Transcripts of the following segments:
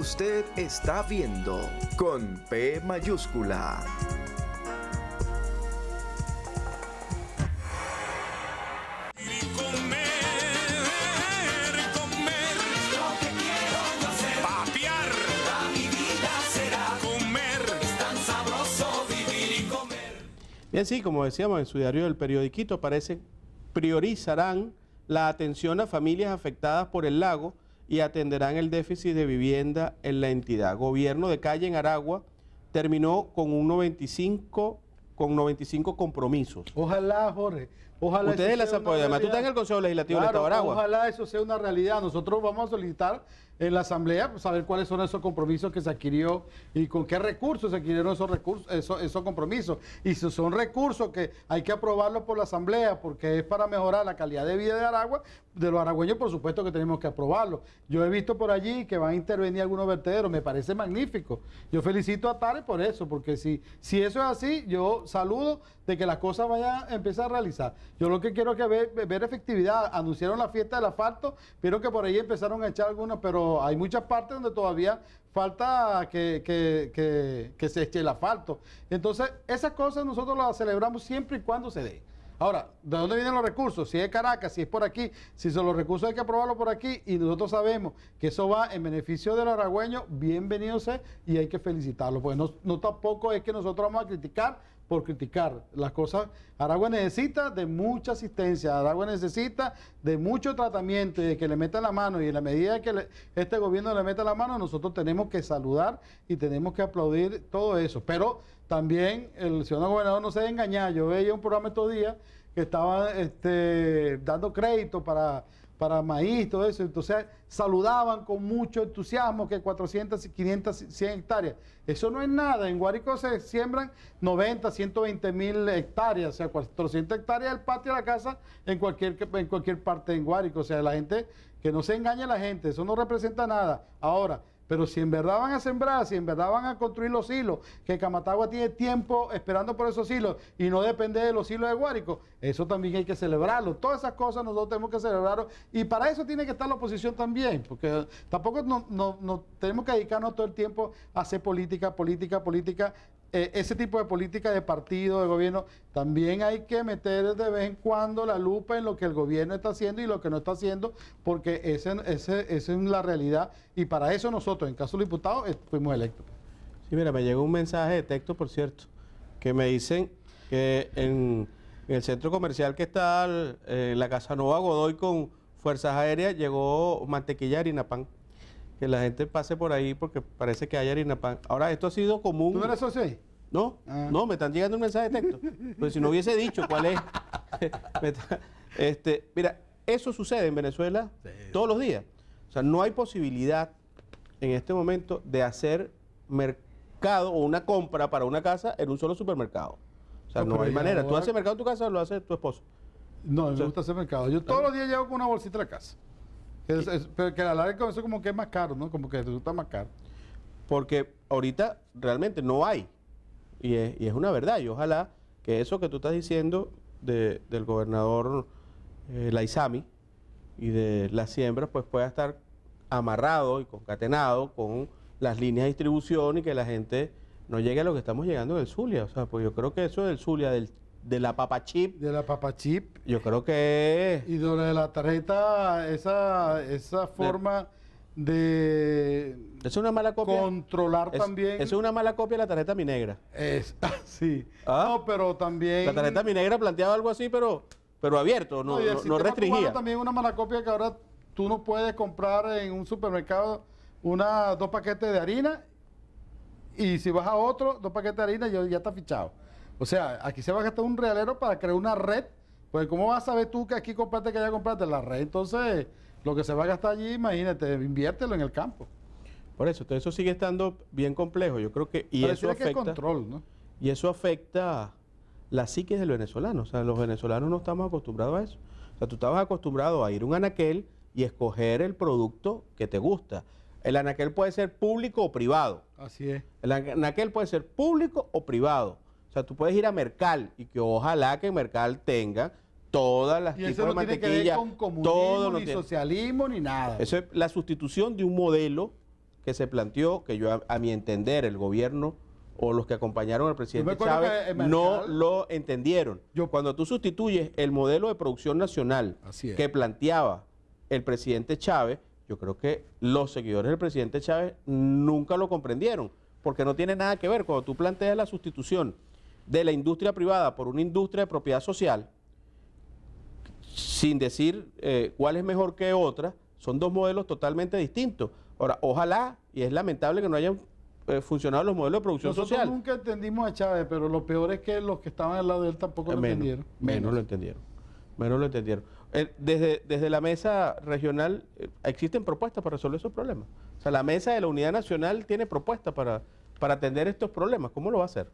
Usted está viendo con P mayúscula. Bien, sí, como decíamos en su diario del periodiquito, parece priorizarán la atención a familias afectadas por el lago y atenderán el déficit de vivienda en la entidad. Gobierno de calle en Aragua terminó con un 95 con 95 compromisos. Ojalá, Jorge, Ojalá Ustedes apoyan, tú estás en el Consejo Legislativo Estado Aragua. Ojalá eso sea una realidad. Nosotros vamos a solicitar en la Asamblea pues, saber cuáles son esos compromisos que se adquirió y con qué recursos se adquirieron esos recursos, esos, compromisos. Y si son recursos que hay que aprobarlos por la Asamblea porque es para mejorar la calidad de vida de Aragua, de los aragüeños por supuesto que tenemos que aprobarlo. Yo he visto por allí que van a intervenir algunos vertederos, me parece magnífico. Yo felicito a Tare por eso, porque si, si eso es así, yo saludo de que las cosas vayan a empezar a realizar. Yo lo que quiero es que ver, efectividad. Anunciaron la fiesta del asfalto, pero que por ahí empezaron a echar algunos, pero hay muchas partes donde todavía falta que, se eche el asfalto. Entonces, esas cosas nosotros las celebramos siempre y cuando se dé. Ahora, ¿de dónde vienen los recursos? Si es Caracas, si es por aquí, si son los recursos hay que aprobarlos por aquí y nosotros sabemos que eso va en beneficio del aragüeño, bienvenido sea y hay que felicitarlo, porque no tampoco es que nosotros vamos a criticar por criticar las cosas. Aragua necesita de mucha asistencia, Aragua necesita de mucho tratamiento y de que le metan la mano. Y en la medida que este gobierno le meta la mano, nosotros tenemos que saludar y tenemos que aplaudir todo eso. Pero también el señor gobernador no se engaña. engañar. Yo veía un programa estos días que estaba este, dando crédito para para maíz, todo eso. Entonces saludaban con mucho entusiasmo que 400, 500, 100 hectáreas. Eso no es nada. En Guárico se siembran 90, 120 mil hectáreas, o sea, 400 hectáreas del patio de la casa en cualquier, en cualquier parte de Guárico. O sea, la gente, que no se engañe la gente, eso no representa nada. Ahora, pero si en verdad van a sembrar, si en verdad van a construir los hilos, que Camatagua tiene tiempo esperando por esos hilos y no depende de los hilos de Guárico, eso también hay que celebrarlo. Todas esas cosas nosotros tenemos que celebrarlo y para eso tiene que estar la oposición también, porque tampoco no, tenemos que dedicarnos todo el tiempo a hacer política, política, política, eh, ese tipo de política de partido, de gobierno, también hay que meter de vez en cuando la lupa en lo que el gobierno está haciendo y lo que no está haciendo, porque esa ese, es la realidad. Y para eso nosotros, en caso de diputados, eh, fuimos electos. Sí, mira, me llegó un mensaje de texto, por cierto, que me dicen que en, el centro comercial que está eh, la Casa la Godoy con Fuerzas Aéreas llegó mantequilla harina pan que la gente pase por ahí porque parece que hay harina pan. Ahora, esto ha sido común. ¿Tú no eres socio No, ah. no, me están llegando un mensaje de texto. Pues si no hubiese dicho cuál es. este, mira, eso sucede en Venezuela todos los días. O sea, no hay posibilidad en este momento de hacer mercado o una compra para una casa en un solo supermercado. O sea, no, hay manera. Tú haces mercado en tu casa o lo hace tu esposo. No, me gusta hacer mercado. Yo todos los días llego con una bolsita a la casa pero que la larga eso como que es más caro, ¿no? Como que resulta más caro. Porque ahorita realmente no hay. Y es, una verdad. Y ojalá que eso que tú estás diciendo de, del gobernador eh, Laizami y de las siembras, pues pueda estar amarrado y concatenado con las líneas de distribución y que la gente no llegue a lo que estamos llegando en el Zulia. O sea, pues yo creo que eso del Zulia, del de la papa chip. De la papa chip. Yo creo que... Y de la tarjeta, esa, esa forma de... Es una mala copia. Controlar también también... Es una mala copia de la tarjeta mi negra. Es, ah, sí. ¿Ah? No, pero también... La tarjeta mi negra planteaba algo así, pero, pero abierto, no, no, restringía. también una mala copia que ahora tú no puedes comprar en un supermercado una, dos paquetes de harina y si vas a otro, dos paquetes de harina yo ya está fichado. O sea, aquí se va a gastar un realero para crear una red. Pues, ¿cómo vas a saber tú que aquí compraste, que allá compraste? La red, entonces, lo que se va a gastar allí, imagínate, inviértelo en el campo. Por eso, entonces eso sigue estando bien complejo. Yo creo que. Y eso afecta. Que control, ¿no? Y eso afecta la psique del venezolano. O sea, los venezolanos no estamos acostumbrados a eso. O sea, tú estabas acostumbrado a ir a un anaquel y escoger el producto que te gusta. El anaquel puede ser público o privado. Así es. El anaquel puede ser público o privado. O sea, tú puedes ir a Mercal y que ojalá que Mercal tenga todas las y eso no tiene que ver con comunismo, ni socialismo, ni nada. Eso es la sustitución de un modelo que se planteó, que yo a, mi entender el gobierno o los que acompañaron al presidente Chávez no lo entendieron. Cuando tú sustituyes el modelo de producción nacional que planteaba el presidente Chávez, yo creo que los seguidores del presidente Chávez nunca lo comprendieron, porque no tiene nada que ver. Cuando tú planteas la sustitución de la industria privada por una industria de propiedad social, sin decir eh, cuál es mejor que otra, son dos modelos totalmente distintos. Ahora, ojalá, y es lamentable que no hayan eh, funcionado los modelos de producción social. nunca entendimos a Chávez, pero lo peor es que los que estaban al lado de él tampoco lo entendieron. Menos. lo entendieron. Menos eh, lo entendieron. desde, desde la mesa regional existen propuestas para resolver esos problemas. O sea, la mesa de la unidad nacional tiene propuestas para, para atender estos problemas. ¿Cómo lo va a hacer?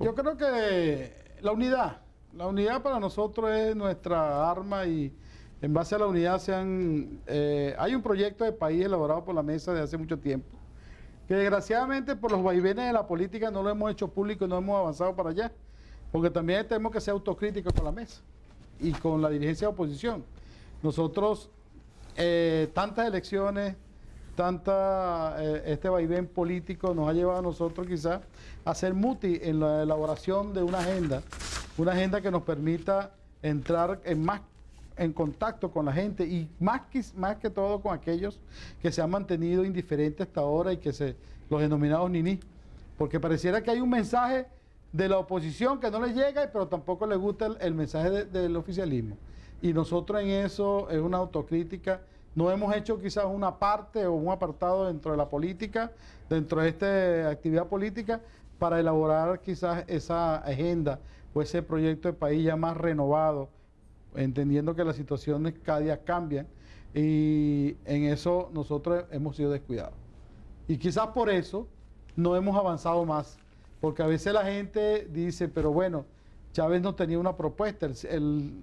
Yo creo que la unidad, la unidad para nosotros es nuestra arma y en base a la unidad se han, eh, hay un proyecto de país elaborado por la mesa de hace mucho tiempo, que desgraciadamente por los vaivenes de la política no lo hemos hecho público y no hemos avanzado para allá, porque también tenemos que ser autocríticos con la mesa y con la dirigencia de oposición. Nosotros, eh, tantas elecciones, tanta eh, este vaivén político nos ha llevado a nosotros quizás a ser muti en la elaboración de una agenda, una agenda que nos permita entrar en más en contacto con la gente y más que, más que todo con aquellos que se han mantenido indiferentes hasta ahora y que se los denominados niní, porque pareciera que hay un mensaje de la oposición que no les llega, pero tampoco le gusta el, mensaje del oficialismo. Y nosotros en eso es una autocrítica no hemos hecho quizás una parte o un apartado dentro de la política, dentro de esta actividad política, para elaborar quizás esa agenda o ese proyecto de país ya más renovado, entendiendo que las situaciones cada día cambian y en eso nosotros hemos sido descuidados. Y quizás por eso no hemos avanzado más, porque a veces la gente dice, pero bueno, Chávez no tenía una propuesta, el,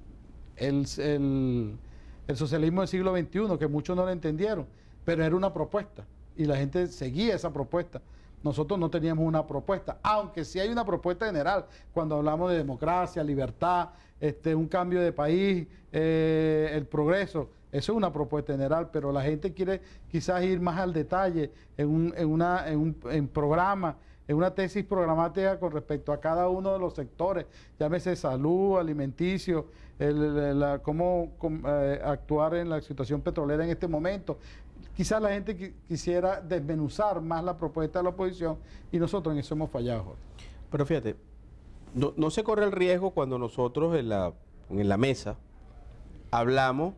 el, el socialismo del siglo XXI, que muchos no lo entendieron, pero era una propuesta y la gente seguía esa propuesta. Nosotros no teníamos una propuesta, aunque sí hay una propuesta general cuando hablamos de democracia, libertad, este, un cambio de país, eh, el progreso. Eso es una propuesta general, pero la gente quiere quizás ir más al detalle en, un, en, una, en, un, en programa, en una tesis programática con respecto a cada uno de los sectores, llámese salud, alimenticio, cómo eh, actuar en la situación petrolera en este momento. Quizás la gente quisiera desmenuzar más la propuesta de la oposición y nosotros en eso hemos fallado. Pero fíjate, no, se corre el riesgo cuando nosotros en la, en la mesa hablamos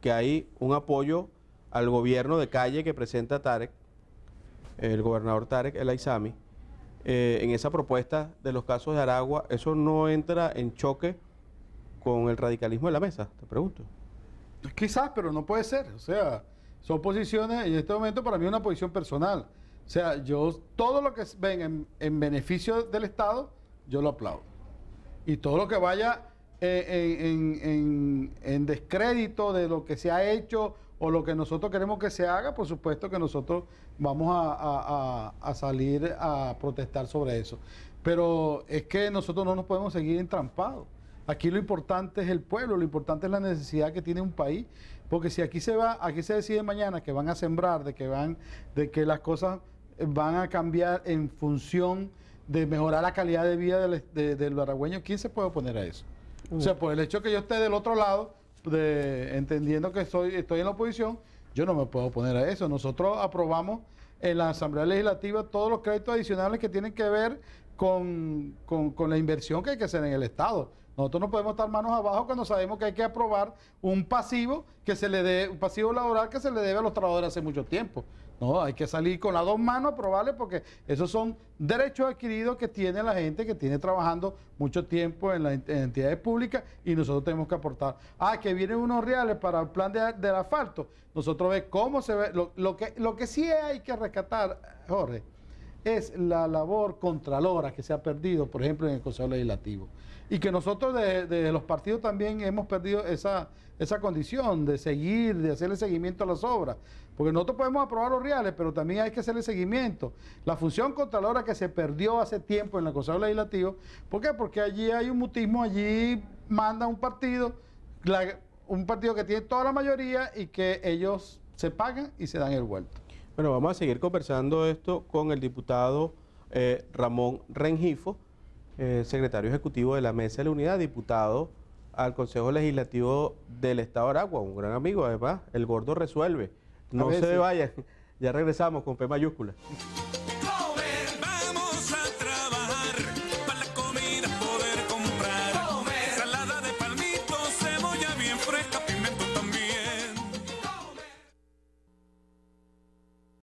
que hay un apoyo al gobierno de calle que presenta Tarek, el gobernador Tarek El Aizami, eh, en esa propuesta de los casos de Aragua, ¿eso no entra en choque con el radicalismo de la mesa? Te pregunto. Quizás, pero no puede ser. O sea, son posiciones, en este momento para mí es una posición personal. O sea, yo todo lo que ven en, beneficio del Estado, yo lo aplaudo. Y todo lo que vaya eh, en, en, descrédito de lo que se ha hecho o lo que nosotros queremos que se haga, por supuesto que nosotros vamos a, salir a protestar sobre eso. Pero es que nosotros no nos podemos seguir entrampados. Aquí lo importante es el pueblo, lo importante es la necesidad que tiene un país, porque si aquí se va, aquí se decide mañana que van a sembrar, de que van, de que las cosas van a cambiar en función de mejorar la calidad de vida del, baragüeño, ¿quién se puede oponer a eso? O sea, mm. por el hecho que yo esté del otro lado, de, entendiendo que soy, estoy en la oposición, yo no me puedo oponer a eso. Nosotros aprobamos en la Asamblea Legislativa todos los créditos adicionales que tienen que ver con la inversión que hay que hacer en el Estado nosotros no podemos estar manos abajo cuando sabemos que hay que aprobar un pasivo que se le dé, un pasivo laboral que se le debe a los trabajadores hace mucho tiempo. No, hay que salir con las dos manos a aprobarle porque esos son derechos adquiridos que tiene la gente que tiene trabajando mucho tiempo en las entidades públicas y nosotros tenemos que aportar. Ah, que vienen unos reales para el plan de, del asfalto. Nosotros vemos cómo se ve, que, lo que sí hay que rescatar, Jorge, es la labor contralora que se ha perdido, por ejemplo, en el Consejo Legislativo. Y que nosotros desde de los partidos también hemos perdido esa, esa condición de seguir, de hacerle seguimiento a las obras. Porque nosotros podemos aprobar los reales, pero también hay que hacerle seguimiento. La función contralora que se perdió hace tiempo en el Consejo Legislativo, ¿por qué? Porque allí hay un mutismo, allí manda un partido, un partido que tiene toda la mayoría y que ellos se pagan y se dan el vuelto. Bueno, vamos a seguir conversando esto con el diputado eh, Ramón Rengifo, eh, secretario ejecutivo de la Mesa de la Unidad, diputado al Consejo Legislativo del Estado de Aragua, un gran amigo además, el gordo resuelve. No se vayan, ya regresamos con P mayúscula.